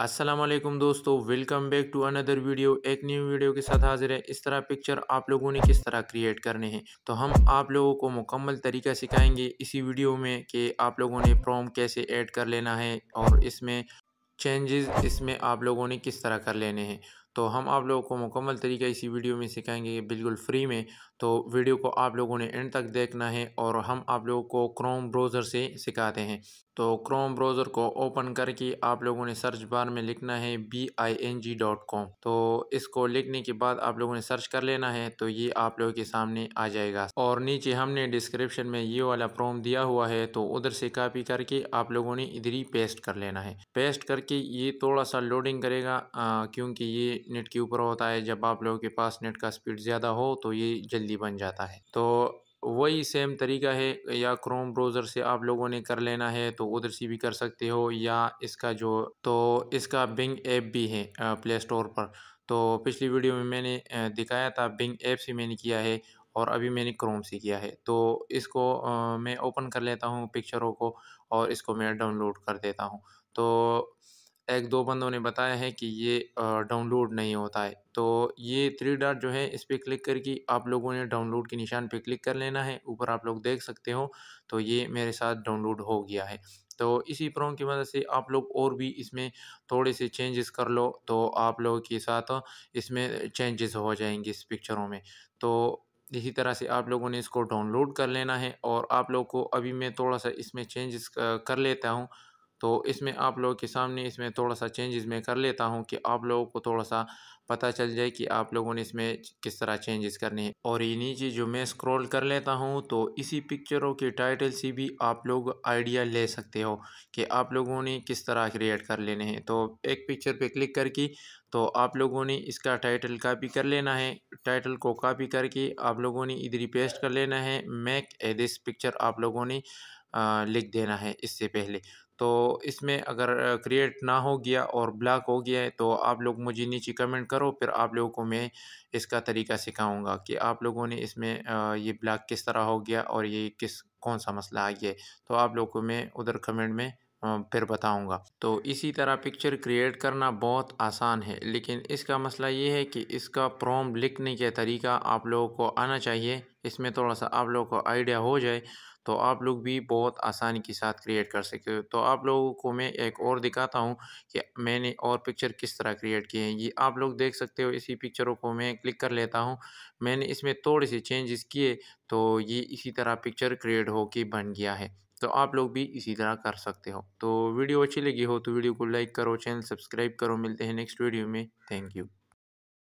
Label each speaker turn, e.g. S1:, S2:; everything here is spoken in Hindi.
S1: असलम दोस्तों welcome back to another video एक न्यू वीडियो के साथ हाजिर है इस तरह पिक्चर आप लोगों ने किस तरह क्रिएट करने हैं तो हम आप लोगों को मुकम्मल तरीका सिखाएंगे इसी वीडियो में कि आप लोगों ने प्रॉम कैसे ऐड कर लेना है और इसमें चेंजेस इसमें आप लोगों ने किस तरह कर लेने हैं तो हम आप लोगों को मुकम्मल तरीका इसी वीडियो में सिखाएंगे बिल्कुल फ्री में तो वीडियो को आप लोगों ने एंड तक देखना है और हम आप लोगों को क्रोम ब्राउज़र से सिखाते हैं तो क्रोम ब्राउज़र को ओपन करके आप लोगों ने सर्च बार में लिखना है B I N G dot com तो इसको लिखने के बाद आप लोगों ने सर्च कर लेना है तो ये आप लोगों के सामने आ जाएगा और नीचे हमने डिस्क्रिप्शन में ये वाला प्रोम दिया हुआ है तो उधर से कापी करके आप लोगों ने इधर ही पेस्ट कर लेना है पेस्ट करके ये थोड़ा सा लोडिंग करेगा क्योंकि ये नेट के ऊपर होता है जब आप लोगों के पास नेट का स्पीड ज़्यादा हो तो ये जल्दी बन जाता है तो वही सेम तरीका है या क्रोम ब्राउज़र से आप लोगों ने कर लेना है तो उधर से भी कर सकते हो या इसका जो तो इसका बिंग ऐप भी है प्ले स्टोर पर तो पिछली वीडियो में मैंने दिखाया था बिंग ऐप से मैंने किया है और अभी मैंने क्रोम से किया है तो इसको आ, मैं ओपन कर लेता हूँ पिक्चरों को और इसको मैं डाउनलोड कर देता हूँ तो एक दो बंदों ने बताया है कि ये डाउनलोड नहीं होता है तो ये थ्री डॉट जो है इस पर क्लिक करके आप लोगों ने डाउनलोड के निशान पे क्लिक कर लेना है ऊपर आप लोग देख सकते हो तो ये मेरे साथ डाउनलोड हो गया है तो इसी प्रोम की मदद से आप लोग और भी इसमें थोड़े से चेंजेस कर लो तो आप लोगों के साथ इसमें चेंजेस हो जाएंगे इस पिक्चरों में तो इसी तरह से आप लोगों ने इसको डाउनलोड कर लेना है और आप लोग को अभी मैं थोड़ा सा इसमें चेंजेस कर लेता हूँ तो इसमें आप लोगों के सामने इसमें थोड़ा सा चेंजेस मैं कर लेता हूँ कि आप लोगों को थोड़ा सा पता चल जाए कि आप लोगों ने इसमें किस तरह चेंजेस करने हैं और ये नीचे जो मैं स्क्रॉल कर लेता हूँ तो इसी पिक्चरों के टाइटल से भी आप लोग आइडिया ले सकते हो कि आप लोगों ने किस तरह क्रिएट कर लेने हैं तो एक पिक्चर पे क्लिक करके तो आप लोगों ने इसका टाइटल कॉपी कर लेना है टाइटल को कॉपी करके आप लोगों ने इधर ही पेस्ट कर लेना है मेक ए दिस पिक्चर आप लोगों ने लिख देना है इससे पहले तो इसमें अगर क्रिएट ना हो गया और ब्लॉक हो गया है तो आप लोग मुझे नीचे कमेंट करो फिर आप लोगों को मैं इसका तरीका सिखाऊंगा कि आप लोगों ने इसमें ये ब्लॉक किस तरह हो गया और ये किस कौन सा मसला आ गया तो आप लोग को मैं उधर कमेंट में फिर बताऊंगा तो इसी तरह पिक्चर क्रिएट करना बहुत आसान है लेकिन इसका मसला ये है कि इसका प्रॉम लिखने का तरीका आप लोगों को आना चाहिए इसमें थोड़ा सा आप लोगों को आइडिया हो जाए तो आप लोग भी बहुत आसानी के साथ क्रिएट कर सकते हो तो आप लोगों को मैं एक और दिखाता हूँ कि मैंने और पिक्चर किस तरह क्रिएट किए हैं ये आप लोग देख सकते हो इसी पिक्चरों को मैं क्लिक कर लेता हूँ मैंने इसमें थोड़े से चेंजेस किए तो ये इसी तरह पिक्चर क्रिएट होके बन गया है तो आप लोग भी इसी तरह कर सकते हो तो वीडियो अच्छी लगी हो तो वीडियो को लाइक करो चैनल सब्सक्राइब करो मिलते हैं नेक्स्ट वीडियो में थैंक यू